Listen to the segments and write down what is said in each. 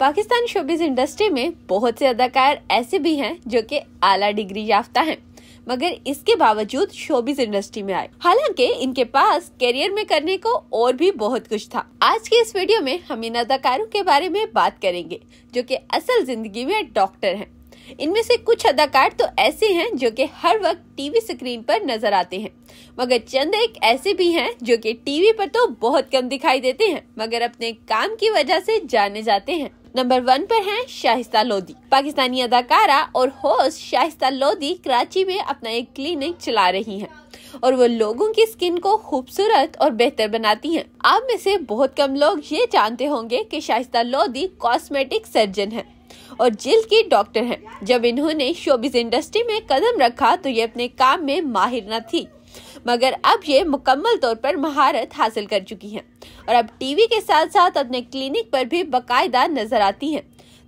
Pakistan showbiz industry में बहुत से अदाकार ऐसे भी हैं जो कि आला डिग्री याफ्ता हैं मगर इसके बावजूद शोबिस इंडस्ट्री में आए हालांकि इनके पास करियर में करने को और भी बहुत कुछ था आज के इस वीडियो में हम इन अदाकारों के बारे में बात करेंगे जो कि असल जिंदगी में डॉक्टर हैं इनमें से कुछ अदाकार तो ऐसे हैं जो कि हर वक्त टीवी स्क्रीन पर नजर आते हैं मगर चंद एक ऐसे भी हैं जो कि टीवी पर तो बहुत कम दिखाई देते हैं मगर अपने काम की वजह से जाने जाते हैं नंबर वन पर हैं शाहिस्ता लोधी पाकिस्तानी अदाकारा और होस्ट शाहिस्ता लोधी कराची में अपना एक क्लिनिक चला रही हैं और वो लोगों की स्किन को खूबसूरत और बेहतर बनाती हैं आप में से बहुत कम लोग ये जानते होंगे कि शाहिस्ता लोधी कॉस्मेटिक सर्जन है और जेल के डॉक्टर हैं जब इन्होंने शोबिस इंडस्ट्री में कदम रखा तो ये अपने काम में माहिर न थी मगर अब ये मुकम्मल तौर पर महारत हासिल कर चुकी हैं और अब टीवी के साथ साथ अपने क्लिनिक पर भी बकायदा नजर आती हैं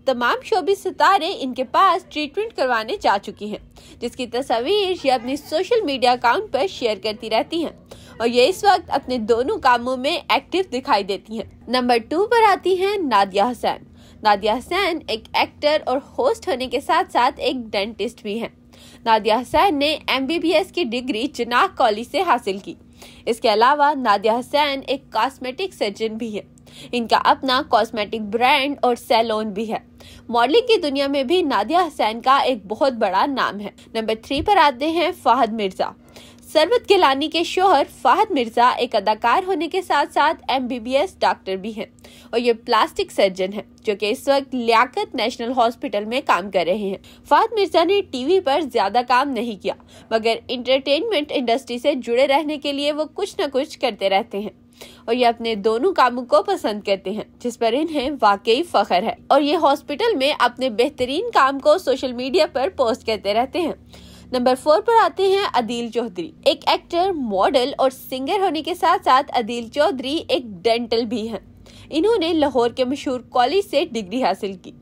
तमाम शोबी सितारे इनके पास ट्रीटमेंट करवाने जा चुकी हैं जिसकी तस्वीर ये अपने सोशल मीडिया अकाउंट पर शेयर करती रहती हैं और ये इस वक्त अपने दोनों कामों में एक्टिव दिखाई देती हैं नंबर टू पर आती हैं नादिया हुसैन नादिया सैन एक एक्टर और होस्ट होने के साथ साथ एक डेंटिस्ट भी हैं नादिया सैन ने एम की डिग्री चिनाग कॉलेज से हासिल की इसके अलावा नादिया हसैन एक कॉस्मेटिक सर्जन भी है इनका अपना कॉस्मेटिक ब्रांड और सैलून भी है मॉडलिंग की दुनिया में भी नादिया हसैन का एक बहुत बड़ा नाम है नंबर थ्री पर आते हैं फाहद मिर्जा सरवत गिलानी के शोहर फाहद मिर्जा एक अदाकार होने के साथ साथ एमबीबीएस डॉक्टर भी हैं और ये प्लास्टिक सर्जन हैं जो कि इस वक्त लियाकत नेशनल हॉस्पिटल में काम कर रहे हैं फाहद मिर्जा ने टीवी पर ज्यादा काम नहीं किया मगर इंटरटेनमेंट इंडस्ट्री से जुड़े रहने के लिए वो कुछ न कुछ करते रहते हैं और ये अपने दोनों कामों को पसंद करते हैं जिस पर इन्हें वाकई फखर है और ये हॉस्पिटल में अपने बेहतरीन काम को सोशल मीडिया पर पोस्ट करते रहते हैं नंबर फोर पर आते हैं अदिल चौधरी एक एक्टर मॉडल और सिंगर होने के साथ साथ अदिल चौधरी एक डेंटल भी हैं इन्होंने लाहौर के मशहूर कॉलेज से डिग्री हासिल की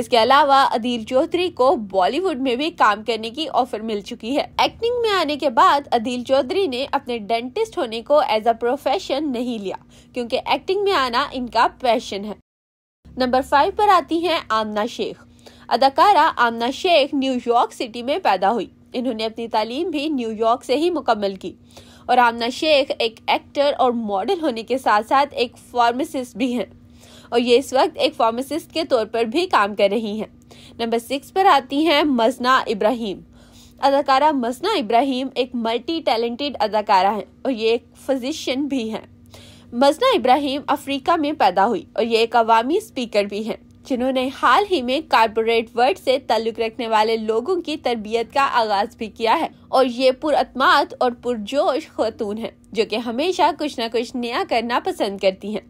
इसके अलावा अदिल चौधरी को बॉलीवुड में भी काम करने की ऑफर मिल चुकी है एक्टिंग में आने के बाद अदिल चौधरी ने अपने डेंटिस्ट होने को एज अ प्रोफेशन नहीं लिया क्योंकि एक्टिंग में आना इनका पैशन है नंबर फाइव पर आती हैं आमना शेख अदाकारा आमना शेख न्यूयॉर्क सिटी में पैदा हुई इन्होंने अपनी तालीम भी न्यूयॉर्क से ही मुकम्मल की और आमना शेख एक, एक्टर और मॉडल होने के साथ साथ एक फार्मासिस्ट भी हैं और ये इस वक्त एक फार्मासिस्ट के तौर पर भी काम कर रही हैं नंबर सिक्स पर आती हैं मजना इब्राहिम अदाकारा मजना इब्राहिम एक मल्टी टैलेंटेड अदाकारा हैं और ये एक फिजिशियन भी हैं मजना इब्राहिम अफ्रीका में पैदा हुई और ये एक अवामी स्पीकर भी हैं जिन्होंने हाल ही में कारपोरेट वर्ल्ड से ताल्लुक रखने वाले लोगों की तरबियत का आगाज भी किया है और ये पुरअतमाद और पुरजोश खतून है जो कि हमेशा कुछ ना कुछ नया करना पसंद करती हैं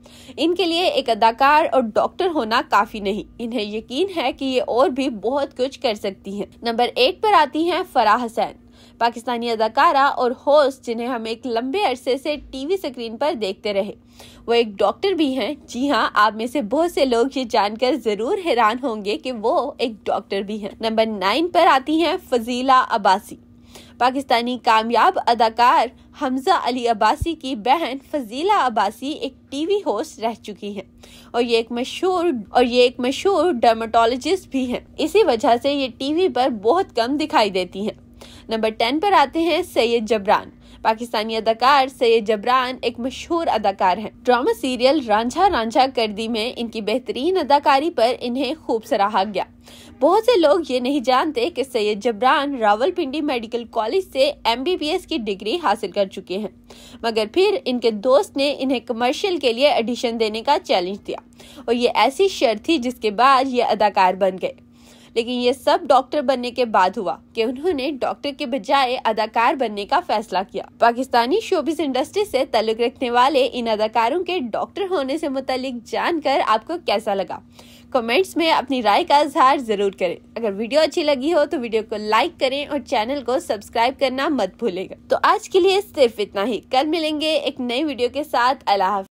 इनके लिए एक अदाकार और डॉक्टर होना काफ़ी नहीं इन्हें यकीन है कि ये और भी बहुत कुछ कर सकती हैं नंबर एट पर आती हैं फराह हसैन पाकिस्तानी अदाकारा और होस्ट जिन्हें हम एक लंबे अरसे से टीवी स्क्रीन पर देखते रहे वो एक डॉक्टर भी हैं जी हाँ आप में से बहुत से लोग ये जानकर जरूर हैरान होंगे कि वो एक डॉक्टर भी हैं नंबर नाइन पर आती हैं फजीला अब्बासी पाकिस्तानी कामयाब अदाकार हमजा अली अब्बासी की बहन फजीला अब्बासी एक टीवी होस्ट रह चुकी हैं और ये एक मशहूर और ये एक मशहूर डर्माटोलॉजिस्ट भी हैं इसी वजह से ये टीवी पर बहुत कम दिखाई देती हैं नंबर टेन पर आते हैं सैयद जबरान पाकिस्तानी अदाकार सैयद जबरान एक मशहूर अदाकार हैं। ड्रामा सीरियल रांझा रांझा कर दी में इनकी बेहतरीन अदाकारी पर इन्हें खूब सराहा गया बहुत से लोग ये नहीं जानते कि सैयद जबरान रावलपिंडी मेडिकल कॉलेज से एमबीबीएस की डिग्री हासिल कर चुके हैं मगर फिर इनके दोस्त ने इन्हें कमर्शियल के लिए एडिशन देने का चैलेंज दिया और ये ऐसी शर्त थी जिसके बाद ये अदाकार बन गए लेकिन ये सब डॉक्टर बनने के बाद हुआ कि उन्होंने डॉक्टर के बजाय अदाकार बनने का फैसला किया पाकिस्तानी शोबिस इंडस्ट्री से तल्लुक रखने वाले इन अदाकारों के डॉक्टर होने से मुतालिक जानकर आपको कैसा लगा कमेंट्स में अपनी राय का इजहार जरूर करें अगर वीडियो अच्छी लगी हो तो वीडियो को लाइक करें और चैनल को सब्सक्राइब करना मत भूलेगा तो आज के लिए सिर्फ इतना ही कल मिलेंगे एक नई वीडियो के साथ अल्लाह